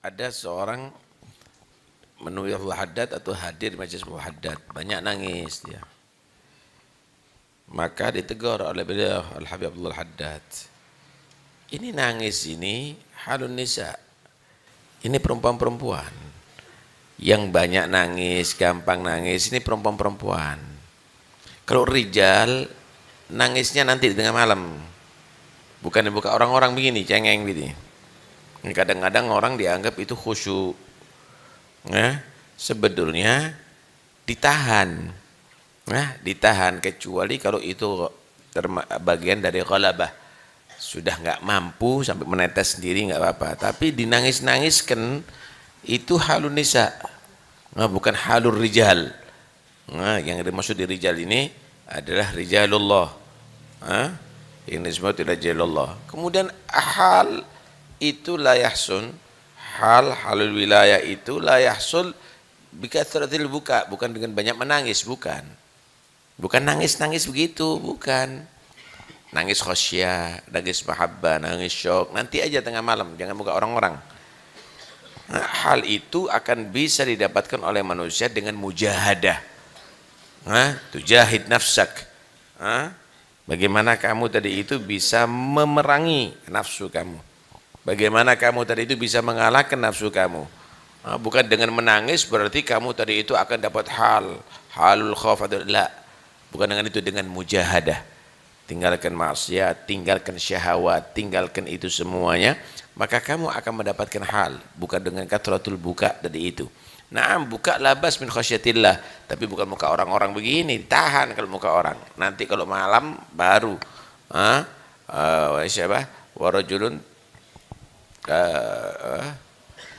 ada seorang menuirul haddad atau hadir majelis muhaddad banyak nangis dia maka ditegur oleh beliau Al Habib Abdullah Haddad ini nangis ini halun nisa ini perempuan-perempuan yang banyak nangis gampang nangis ini perempuan-perempuan kalau rijal nangisnya nanti di tengah malam bukan dibuka orang-orang begini cengeng begini gitu. Kadang-kadang orang dianggap itu khusyuk. Nah, sebetulnya ditahan. Nah, ditahan kecuali kalau itu bagian dari ghalabah. Sudah nggak mampu sampai menetes sendiri nggak apa-apa. Tapi dinangis-nangiskan itu halun nisa. Nah, bukan halur rijal. Nah, yang dimaksud di rijal ini adalah rijalullah. Nah, ini semua tidak jalullah. Kemudian hal itu layah sun hal halul wilayah itu layah bika bikathratil buka bukan dengan banyak menangis bukan bukan nangis-nangis begitu bukan nangis khosyah, nangis mahabbah, nangis syok, nanti aja tengah malam, jangan buka orang-orang. Nah, hal itu akan bisa didapatkan oleh manusia dengan mujahadah. Nah, tujahid nafsak. Nah, bagaimana kamu tadi itu bisa memerangi nafsu kamu. Bagaimana kamu tadi itu bisa mengalahkan nafsu kamu? Ah, bukan dengan menangis berarti kamu tadi itu akan dapat hal, halul khawf atau la. Bukan dengan itu, dengan mujahadah. Tinggalkan maksiat, tinggalkan syahwat, tinggalkan itu semuanya. Maka kamu akan mendapatkan hal, bukan dengan katratul buka tadi itu. Naam buka labas min khasyatillah. Tapi bukan muka orang-orang begini, tahan kalau muka orang. Nanti kalau malam baru. Ha? Uh, ah, siapa? Warajulun uh,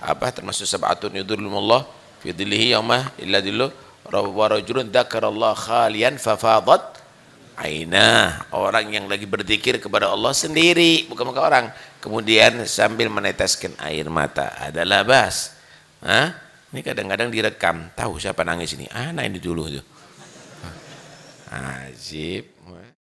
apa termasuk sab'atun yudhillumullah fi dhillihi yauma illa dhillu wa rajulun kalian khalian fafadat aina orang yang lagi berzikir kepada Allah sendiri bukan muka orang kemudian sambil meneteskan air mata adalah bas Hah? ini kadang-kadang direkam tahu siapa nangis ini ah nah ini dulu tuh ajib